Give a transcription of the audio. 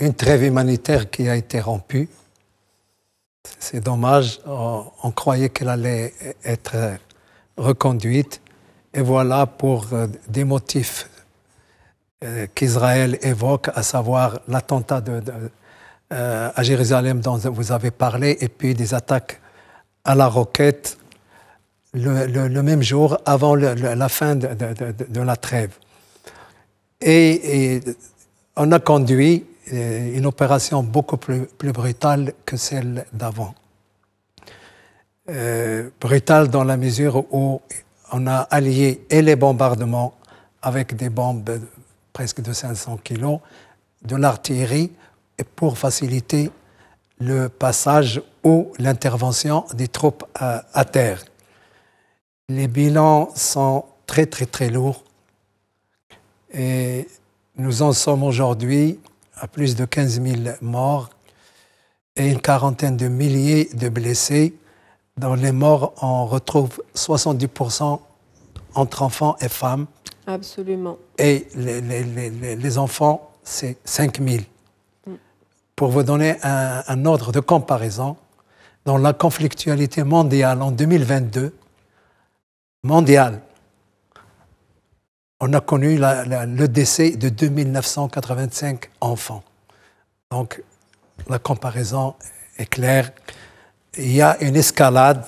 une trêve humanitaire qui a été rompue. C'est dommage, on, croyait qu'elle allait être reconduite. Et voilà pour euh, des motifs euh, qu'Israël évoque, à savoir l'attentat euh, à Jérusalem dont vous avez parlé, et puis des attaques à la roquette le, même jour, avant la fin de, la trêve. et on a conduit euh, une opération beaucoup plus, brutale que celle d'avant. Euh, brutale dans la mesure où on a allié et les bombardements avec des bombes presque de 500 kilos, de l'artillerie, pour faciliter le passage ou l'intervention des troupes à, terre. Les bilans sont très très très lourds et nous en sommes aujourd'hui à plus de 15 000 morts et une quarantaine de milliers de blessés. Dans les morts, on retrouve 70% entre enfants et femmes. Absolument. Et les, enfants, c'est 5 000. Mm. Pour vous donner un ordre de comparaison, dans la conflictualité mondiale en 2022, mondiale, on a connu le décès de 2985 enfants. Donc, la comparaison est claire. Il y a une escalade